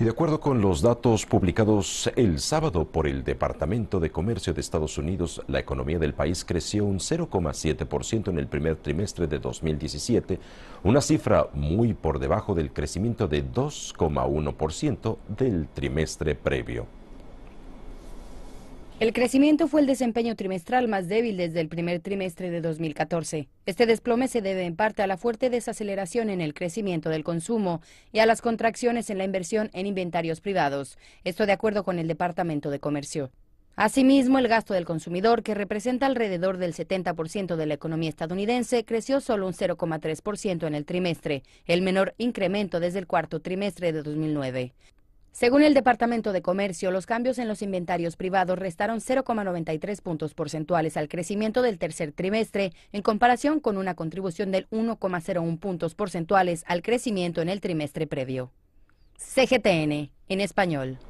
Y de acuerdo con los datos publicados el sábado por el Departamento de Comercio de Estados Unidos, la economía del país creció un 0,7% en el primer trimestre de 2017, una cifra muy por debajo del crecimiento de 2,1% del trimestre previo. El crecimiento fue el desempeño trimestral más débil desde el primer trimestre de 2014. Este desplome se debe en parte a la fuerte desaceleración en el crecimiento del consumo y a las contracciones en la inversión en inventarios privados, esto de acuerdo con el Departamento de Comercio. Asimismo, el gasto del consumidor, que representa alrededor del 70% de la economía estadounidense, creció solo un 0,3% en el trimestre, el menor incremento desde el cuarto trimestre de 2009. Según el Departamento de Comercio, los cambios en los inventarios privados restaron 0,93 puntos porcentuales al crecimiento del tercer trimestre, en comparación con una contribución del 1,01 puntos porcentuales al crecimiento en el trimestre previo. CGTN, en español.